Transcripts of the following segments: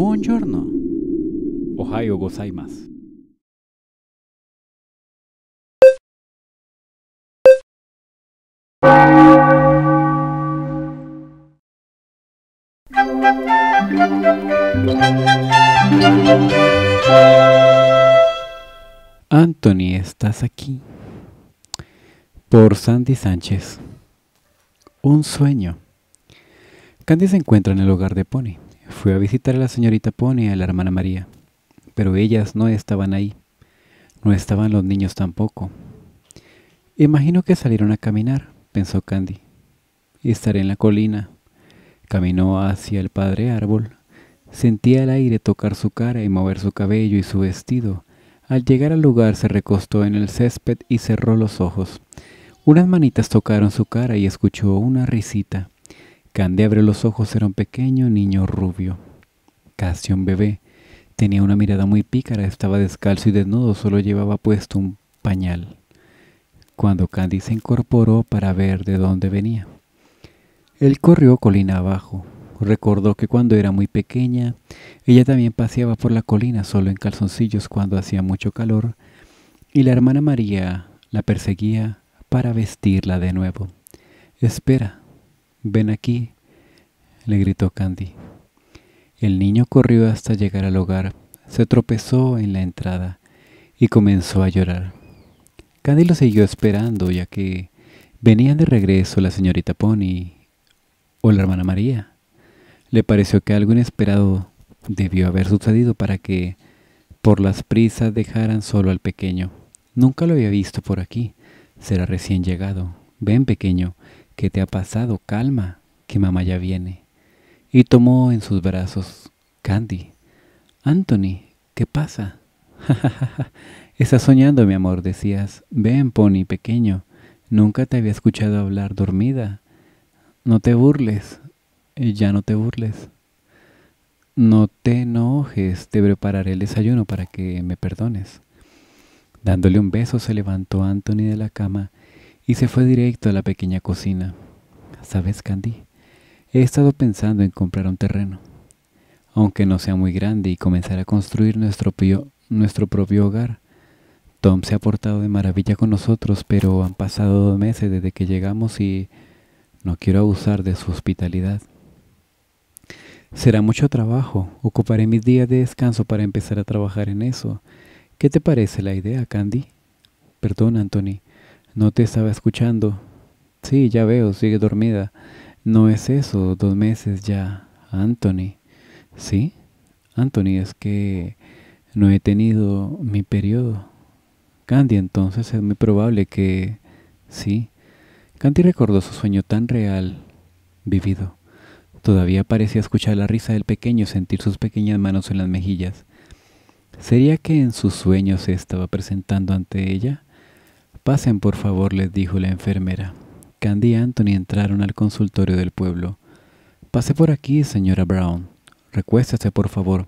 Buongiorno. Ohio gozaimasu. Anthony, estás aquí. Por Sandy Sánchez. Un sueño. Candy se encuentra en el hogar de Pony. Fui a visitar a la señorita Pony y a la hermana María, pero ellas no estaban ahí. No estaban los niños tampoco. Imagino que salieron a caminar, pensó Candy. Estaré en la colina. Caminó hacia el padre árbol. Sentía el aire tocar su cara y mover su cabello y su vestido. Al llegar al lugar se recostó en el césped y cerró los ojos. Unas manitas tocaron su cara y escuchó una risita. Candy abrió los ojos, era un pequeño niño rubio, casi un bebé. Tenía una mirada muy pícara, estaba descalzo y desnudo, solo llevaba puesto un pañal. Cuando Candy se incorporó para ver de dónde venía. Él corrió colina abajo. Recordó que cuando era muy pequeña, ella también paseaba por la colina solo en calzoncillos cuando hacía mucho calor, y la hermana María la perseguía para vestirla de nuevo. Espera, ven aquí, le gritó Candy. El niño corrió hasta llegar al hogar, se tropezó en la entrada y comenzó a llorar. Candy lo siguió esperando ya que venían de regreso la señorita Pony o la hermana María. Le pareció que algo inesperado debió haber sucedido para que por las prisas dejaran solo al pequeño. Nunca lo había visto por aquí. Será recién llegado. Ven, pequeño, ¿Qué te ha pasado? Calma, que mamá ya viene. Y tomó en sus brazos Candy. Anthony, ¿qué pasa? Estás soñando, mi amor, decías. Ven, Pony, pequeño. Nunca te había escuchado hablar dormida. No te burles. Ya no te burles. No te enojes, te prepararé el desayuno para que me perdones. Dándole un beso se levantó Anthony de la cama y se fue directo a la pequeña cocina. ¿Sabes, Candy? He estado pensando en comprar un terreno, aunque no sea muy grande, y comenzar a construir nuestro, nuestro propio hogar. Tom se ha portado de maravilla con nosotros, pero han pasado dos meses desde que llegamos y no quiero abusar de su hospitalidad. Será mucho trabajo. Ocuparé mis días de descanso para empezar a trabajar en eso. ¿Qué te parece la idea, Candy? Perdona, Anthony. No te estaba escuchando. Sí, ya veo, sigue dormida. No es eso, dos meses ya. Anthony. ¿Sí? Anthony, es que no he tenido mi periodo. Candy, entonces es muy probable que... Sí. Candy recordó su sueño tan real, vivido. Todavía parecía escuchar la risa del pequeño sentir sus pequeñas manos en las mejillas. ¿Sería que en sus sueños se estaba presentando ante ella? Pasen, por favor, les dijo la enfermera. Candy y Anthony entraron al consultorio del pueblo. Pase por aquí, señora Brown. Recuéstase, por favor.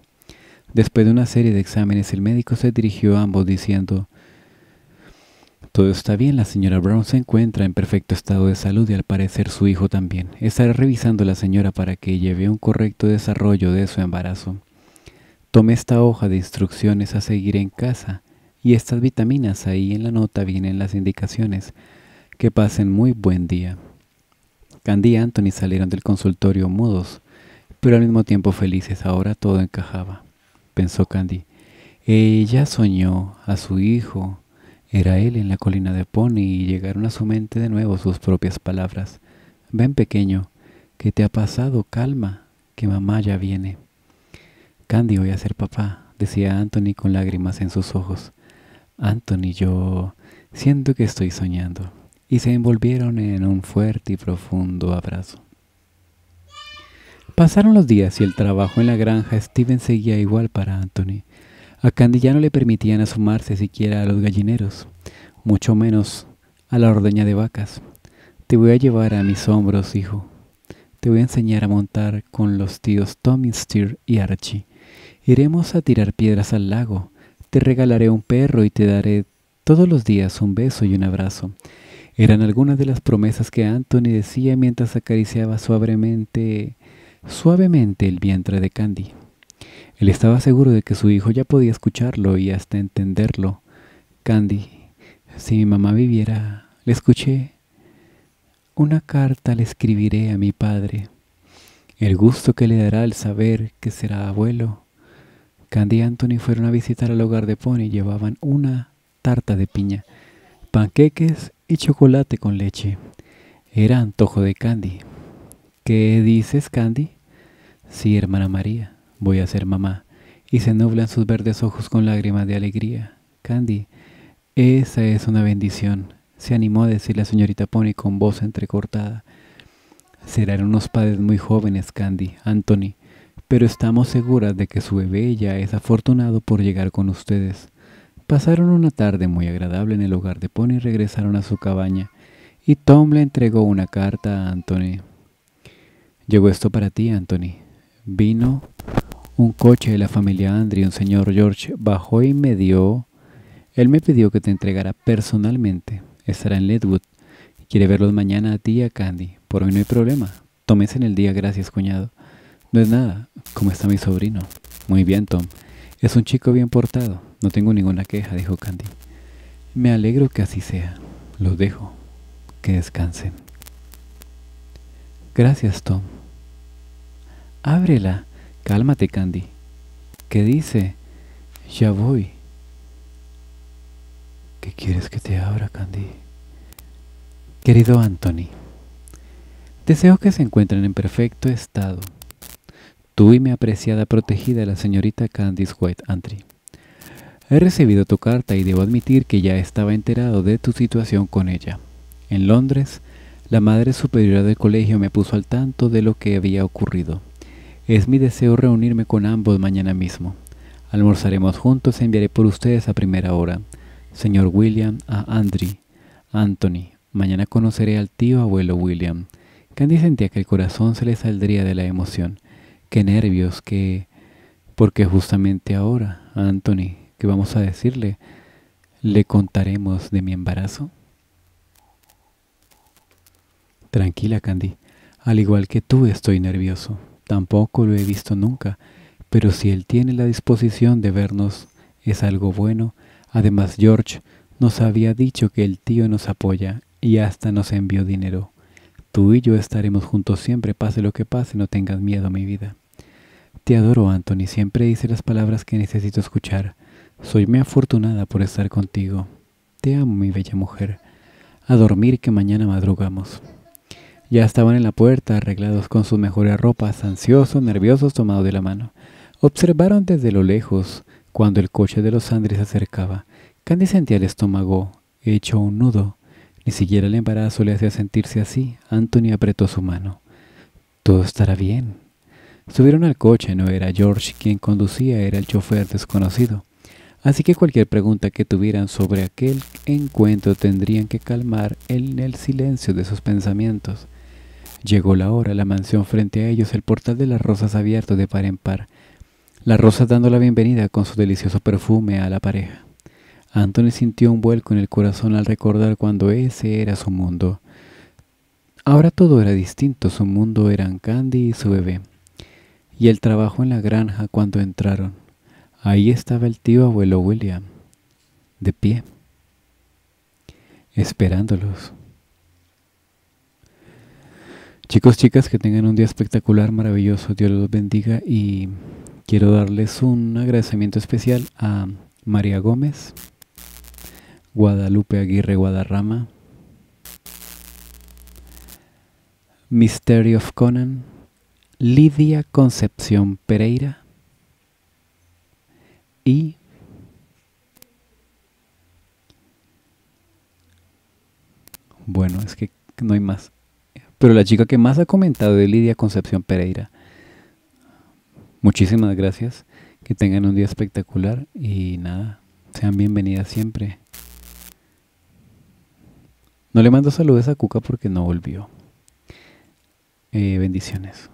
Después de una serie de exámenes, el médico se dirigió a ambos diciendo, todo está bien, la señora Brown se encuentra en perfecto estado de salud y al parecer su hijo también. Estaré revisando a la señora para que lleve un correcto desarrollo de su embarazo. Tome esta hoja de instrucciones a seguir en casa y estas vitaminas. Ahí en la nota vienen las indicaciones. Que pasen muy buen día. Candy y Anthony salieron del consultorio mudos, pero al mismo tiempo felices. Ahora todo encajaba, pensó Candy. Ella soñó a su hijo. Era él en la colina de Pony y llegaron a su mente de nuevo sus propias palabras. Ven pequeño, ¿qué te ha pasado? Calma, que mamá ya viene. Candy voy a ser papá, decía Anthony con lágrimas en sus ojos. Anthony, y yo siento que estoy soñando, y se envolvieron en un fuerte y profundo abrazo. Pasaron los días y el trabajo en la granja Steven seguía igual para Anthony. A Candy ya no le permitían asomarse siquiera a los gallineros, mucho menos a la ordeña de vacas. Te voy a llevar a mis hombros, hijo. Te voy a enseñar a montar con los tíos Tommy Steer y Archie. Iremos a tirar piedras al lago te regalaré un perro y te daré todos los días un beso y un abrazo. Eran algunas de las promesas que Anthony decía mientras acariciaba suavemente, suavemente el vientre de Candy. Él estaba seguro de que su hijo ya podía escucharlo y hasta entenderlo. Candy, si mi mamá viviera, le escuché. Una carta le escribiré a mi padre. El gusto que le dará al saber que será abuelo. Candy y Anthony fueron a visitar al hogar de Pony y llevaban una tarta de piña, panqueques y chocolate con leche. Era antojo de Candy. ¿Qué dices, Candy? Sí, hermana María, voy a ser mamá. Y se nublan sus verdes ojos con lágrimas de alegría. Candy, esa es una bendición, se animó a decir la señorita Pony con voz entrecortada. Serán unos padres muy jóvenes, Candy, Anthony, pero estamos seguras de que su bebé ya es afortunado por llegar con ustedes. Pasaron una tarde muy agradable en el hogar de Pony y regresaron a su cabaña, y Tom le entregó una carta a Anthony. Llegó esto para ti, Anthony. Vino un coche de la familia Andrew, un señor George, bajó y me dio... Él me pidió que te entregara personalmente. Estará en Ledwood. Quiere verlos mañana a ti y a Candy. Por hoy no hay problema. Tómese en el día, gracias, cuñado. No es nada. ¿Cómo está mi sobrino? Muy bien, Tom. Es un chico bien portado. No tengo ninguna queja, dijo Candy. Me alegro que así sea. Los dejo. Que descansen. Gracias, Tom. Ábrela. Cálmate, Candy. ¿Qué dice? Ya voy. ¿Qué quieres que te abra, Candy? Querido Anthony, deseo que se encuentren en perfecto estado Tú y mi apreciada protegida, la señorita Candice White Andry. He recibido tu carta y debo admitir que ya estaba enterado de tu situación con ella. En Londres, la madre superiora del colegio me puso al tanto de lo que había ocurrido. Es mi deseo reunirme con ambos mañana mismo. Almorzaremos juntos y e enviaré por ustedes a primera hora. Señor William a Andry, Anthony, mañana conoceré al tío abuelo William. Candice sentía que el corazón se le saldría de la emoción qué nervios, que Porque justamente ahora, Anthony, ¿qué vamos a decirle? ¿Le contaremos de mi embarazo? Tranquila, Candy. Al igual que tú estoy nervioso. Tampoco lo he visto nunca, pero si él tiene la disposición de vernos, es algo bueno. Además, George nos había dicho que el tío nos apoya y hasta nos envió dinero. Tú y yo estaremos juntos siempre, pase lo que pase, no tengas miedo, mi vida. Te adoro, Anthony. Siempre dices las palabras que necesito escuchar. Soy muy afortunada por estar contigo. Te amo, mi bella mujer. A dormir que mañana madrugamos. Ya estaban en la puerta, arreglados con sus mejores ropas, ansiosos, nerviosos, tomados de la mano. Observaron desde lo lejos cuando el coche de los Andres se acercaba. Candy sentía el estómago hecho un nudo. Ni siquiera el embarazo le hacía sentirse así. Anthony apretó su mano. Todo estará bien, Subieron al coche, no era George quien conducía, era el chofer desconocido. Así que cualquier pregunta que tuvieran sobre aquel encuentro tendrían que calmar en el silencio de sus pensamientos. Llegó la hora, la mansión frente a ellos, el portal de las rosas abierto de par en par, las rosas dando la bienvenida con su delicioso perfume a la pareja. Anthony sintió un vuelco en el corazón al recordar cuando ese era su mundo. Ahora todo era distinto, su mundo eran Candy y su bebé y el trabajo en la granja cuando entraron. Ahí estaba el tío abuelo William, de pie, esperándolos. Chicos, chicas, que tengan un día espectacular, maravilloso. Dios los bendiga y quiero darles un agradecimiento especial a María Gómez, Guadalupe Aguirre Guadarrama, Mystery of Conan, Lidia Concepción Pereira y bueno, es que no hay más. Pero la chica que más ha comentado es Lidia Concepción Pereira. Muchísimas gracias. Que tengan un día espectacular y nada, sean bienvenidas siempre. No le mando saludos a Cuca porque no volvió. Eh, bendiciones.